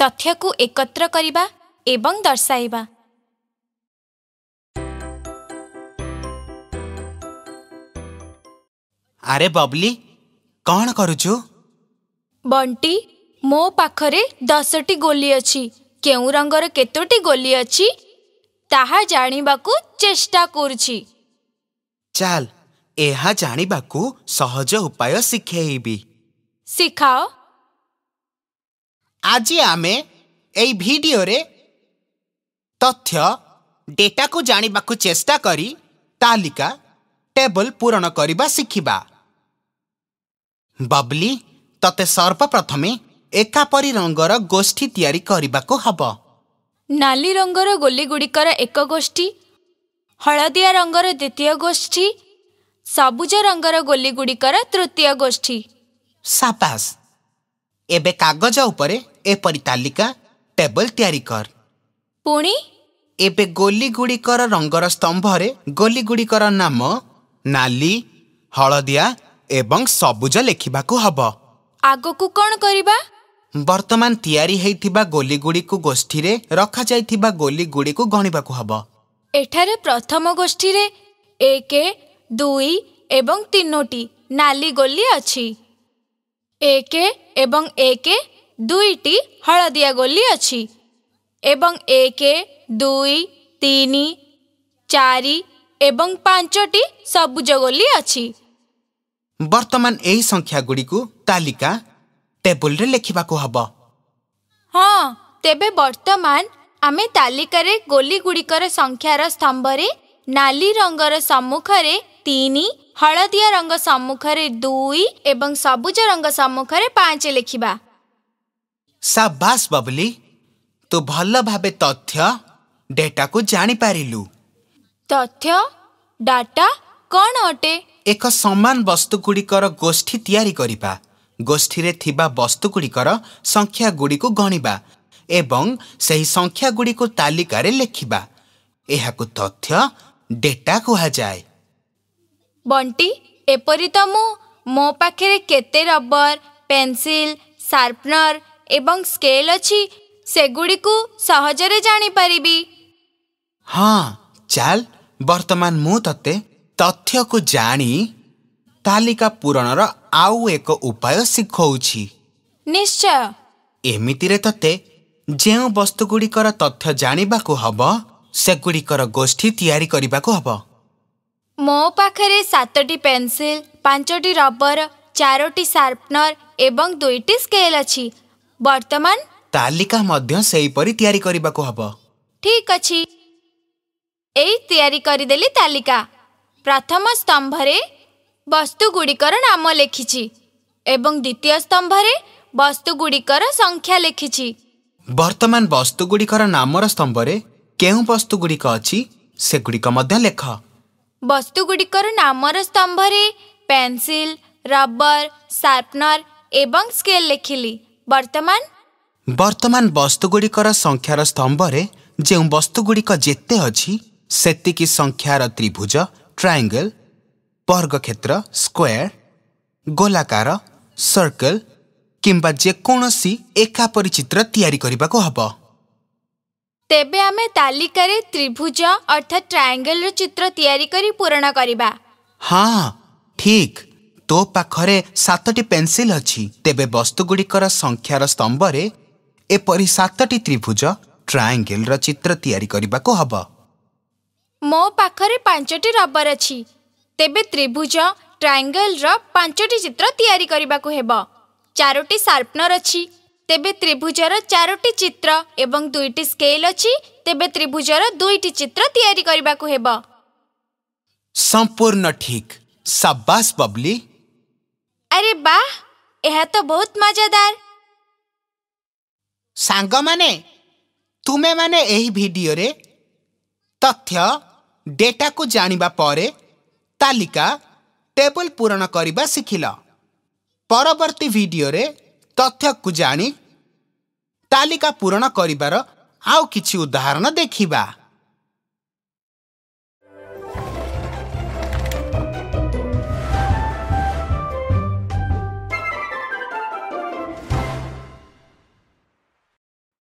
ତଥ୍ୟକୁ ଏକତ୍ର କରିବା ଏବଂ ଦର୍ଶାଇବା ଆରେ ବବ୍ଲି କ'ଣ କରୁଛୁ ବଣ୍ଟି ମୋ ପାଖରେ ଦଶଟି ଗୋଲି ଅଛି କେଉଁ ରଙ୍ଗର କେତୋଟି ଗୋଲି ଅଛି ତାହା ଜାଣିବାକୁ ଚେଷ୍ଟା କରୁଛି ଚାଲ ଏହା ଜାଣିବାକୁ ସହଜ ଉପାୟ ଶିଖେଇବି ଶିଖାଅ ଆଜି ଆମେ ଏହି ଭିଡ଼ିଓରେ ତଥ୍ୟ ଡେଟାକୁ ଜାଣିବାକୁ ଚେଷ୍ଟା କରି ତାଲିକା ଟେବଲ୍ ପୂରଣ କରିବା ଶିଖିବା ବବ୍ଲି ତତେ ସର୍ବପ୍ରଥମେ ଏକାପରି ରଙ୍ଗର ଗୋଷ୍ଠୀ ତିଆରି କରିବାକୁ ହେବ ନାଲି ରଙ୍ଗର ଗୋଲିଗୁଡ଼ିକର ଏକ ଗୋଷ୍ଠୀ ହଳଦିଆ ରଙ୍ଗର ଦ୍ୱିତୀୟ ଗୋଷ୍ଠୀ ସବୁଜ ରଙ୍ଗର ଗୋଲିଗୁଡ଼ିକର ତୃତୀୟ ଗୋଷ୍ଠୀ ସାପାସ୍ ଏବେ କାଗଜ ଉପରେ ଏପରି ତାଲିକା ଟେବଲ ତିଆରି କର ପୁଣି ଏବେ ଗୋଲିଗୁଡ଼ିକର ରଙ୍ଗର ସ୍ତମ୍ଭରେ ଗୋଲିଗୁଡ଼ିକର ନାମ ନାଲି ହଳଦିଆ ଏବଂ ସବୁଜ ଲେଖିବାକୁ ହେବ ଆଗକୁ କ'ଣ କରିବା ବର୍ତ୍ତମାନ ତିଆରି ହେଇଥିବା ଗୋଲିଗୁଡ଼ିକୁ ଗୋଷ୍ଠୀରେ ରଖାଯାଇଥିବା ଗୋଲିଗୁଡ଼ିକୁ ଗଣିବାକୁ ହେବ ଏଠାରେ ପ୍ରଥମ ଗୋଷ୍ଠୀରେ ଏକ ଦୁଇ ଏବଂ ତିନୋଟି ନାଲି ଗୋଲି ଅଛି ଏକ ଏବଂ ଏକ ଦୁଇଟି ହଳଦିଆ ଗୋଲି ଅଛି ଏବଂ ଏକ ଦୁଇ ତିନି ଚାରି ଏବଂ ପାଞ୍ଚଟି ସବୁଜ ଗୋଲି ଅଛି ବର୍ତ୍ତମାନ ଏହି ସଂଖ୍ୟାଗୁଡ଼ିକୁ ତାଲିକା ଟେବୁଲରେ ଲେଖିବାକୁ ହେବ ହଁ ତେବେ ବର୍ତ୍ତମାନ ଆମେ ତାଲିକାରେ ଗୋଲିଗୁଡ଼ିକର ସଂଖ୍ୟାର ସ୍ତମ୍ଭରେ ନାଲି ରଙ୍ଗର ସମ୍ମୁଖରେ ତିନି ହଳଦିଆ ରଙ୍ଗ ସମ୍ମୁଖରେ ଦୁଇ ଏବଂ ସବୁଜ ରଙ୍ଗ ସମ୍ମୁଖରେ ପାଞ୍ଚ ଲେଖିବା ସାବାସ ବବଲି ତୁ ଭଲ ଭାବେ ତଥ୍ୟ ଡେଟାକୁ ଜାଣିପାରିଲୁ ତଥ୍ୟ ଡାଟା କ'ଣ ଅଟେ ଏକ ସମାନ ବସ୍ତୁଗୁଡ଼ିକର ଗୋଷ୍ଠୀ ତିଆରି କରିବା ଗୋଷ୍ଠୀରେ ଥିବା ବସ୍ତୁଗୁଡ଼ିକର ସଂଖ୍ୟାଗୁଡ଼ିକୁ ଗଣିବା ଏବଂ ସେହି ସଂଖ୍ୟାଗୁଡ଼ିକୁ ତାଲିକାରେ ଲେଖିବା ଏହାକୁ ତଥ୍ୟ ଡେଟା କୁହାଯାଏ ବଣ୍ଟି ଏପରି ତ ମୁଁ ମୋ ପାଖରେ କେତେ ରବର ପେନ୍ସିଲ୍ ସାର୍ପନର୍ ଏବଂ ସ୍କେଲ୍ ଅଛି ସେଗୁଡ଼ିକୁ ସହଜରେ ଜାଣିପାରିବି ହଁ ଚାଲ ବର୍ତ୍ତମାନ ମୁଁ ତତେ ତଥ୍ୟକୁ ଜାଣି ତାଲିକା ପୂରଣର ଆଉ ଏକ ଉପାୟ ଶିଖଉଛି ନିଶ୍ଚୟ ଏମିତିରେ ତତେ ଯେଉଁ ବସ୍ତୁଗୁଡ଼ିକର ତଥ୍ୟ ଜାଣିବାକୁ ହେବ ସେଗୁଡ଼ିକର ଗୋଷ୍ଠୀ ତିଆରି କରିବାକୁ ହେବ ମୋ ପାଖରେ ସାତଟି ପେନ୍ସିଲ୍ ପାଞ୍ଚଟି ରବର ଚାରୋଟି ସାର୍ପନର ଏବଂ ଦୁଇଟି ସ୍କେଲ ଅଛି ବର୍ତ୍ତମାନ ତାଲିକା ମଧ୍ୟ ସେହିପରି ତିଆରି କରିବାକୁ ହେବ ଠିକ୍ ଅଛି ଏଇ ତିଆରି କରିଦେଲି ତାଲିକା ପ୍ରଥମ ସ୍ତମ୍ଭରେ ବସ୍ତୁଗୁଡ଼ିକର ନାମ ଲେଖିଛି ଏବଂ ଦ୍ୱିତୀୟ ସ୍ତମ୍ଭରେ ବସ୍ତୁଗୁଡ଼ିକର ସଂଖ୍ୟା ଲେଖିଛି ବର୍ତ୍ତମାନ ବସ୍ତୁଗୁଡ଼ିକର ନାମର ସ୍ତମ୍ଭରେ କେଉଁ ବସ୍ତୁଗୁଡ଼ିକ ଅଛି ସେଗୁଡ଼ିକ ମଧ୍ୟ ଲେଖ ବସ୍ତୁଗୁଡ଼ିକର ନାମର ସ୍ତମ୍ଭରେ ପେନ୍ସିଲ୍ ରବର ସାର୍ପନର୍ ଏବଂ ସ୍କେଲ୍ ଲେଖିଲି ବର୍ତ୍ତମାନ ବର୍ତ୍ତମାନ ବସ୍ତୁଗୁଡ଼ିକର ସଂଖ୍ୟାର ସ୍ତମ୍ଭରେ ଯେଉଁ ବସ୍ତୁଗୁଡ଼ିକ ଯେତେ ଅଛି ସେତିକି ସଂଖ୍ୟାର ତ୍ରିଭୁଜ ଟ୍ରାଏଙ୍ଗଲ ବର୍ଗକ୍ଷେତ୍ର ସ୍କୋୟାର ଗୋଲାକାର ସର୍କଲ କିମ୍ବା ଯେକୌଣସି ଏକାପରି ଚିତ୍ର ତିଆରି କରିବାକୁ ହେବ ତେବେ ଆମେ ତାଲିକାରେ ତ୍ରିଭୁଜ ଅର୍ଥାତ୍ ଟ୍ରାଏଙ୍ଗେଲର ଚିତ୍ର ତିଆରି କରି ପୂରଣ କରିବା ହଁ ଠିକ୍ ତୋ ପାଖରେ ସାତଟି ପେନ୍ସିଲ୍ ଅଛି ତେବେ ବସ୍ତୁଗୁଡ଼ିକର ସଂଖ୍ୟାର ସ୍ତମ୍ଭରେ ଏପରି ସାତଟି ତ୍ରିଭୁଜ ଟ୍ରାଏଙ୍ଗେଲର ଚିତ୍ର ତିଆରି କରିବାକୁ ହେବ ମୋ ପାଖରେ ପାଞ୍ଚଟି ରବର ଅଛି ତେବେ ତ୍ରିଭୁଜ ଟ୍ରାଏଙ୍ଗେଲର ପାଞ୍ଚଟି ଚିତ୍ର ତିଆରି କରିବାକୁ ହେବ ଚାରୋଟି ସାର୍ପନର୍ ଅଛି ତେବେ ତ୍ରିଭୁଜର ଚାରୋଟି ଚିତ୍ର ଏବଂ ଦୁଇଟି ସ୍କେଲ୍ ଅଛି ତେବେ ତ୍ରିଭୁଜର ଦୁଇଟି ଚିତ୍ର ତିଆରି କରିବାକୁ ହେବ ସମ୍ପୂର୍ଣ୍ଣ ଠିକ୍ ସାବାସ ବବଲି ଆରେ ବାଃ ଏହା ତ ବହୁତ ମଜାଦାର ସାଙ୍ଗମାନେ ତୁମେମାନେ ଏହି ଭିଡିଓରେ ତଥ୍ୟ ଡେଟାକୁ ଜାଣିବା ପରେ ତାଲିକା ଟେବୁଲ ପୂରଣ କରିବା ଶିଖିଲ ପରବର୍ତ୍ତୀ ଭିଡିଓରେ ତଥ୍ୟକୁ ଜାଣି ତାଲିକା ପୂରଣ କରିବାର ଆଉ କିଛି ଉଦାହରଣ ଦେଖିବା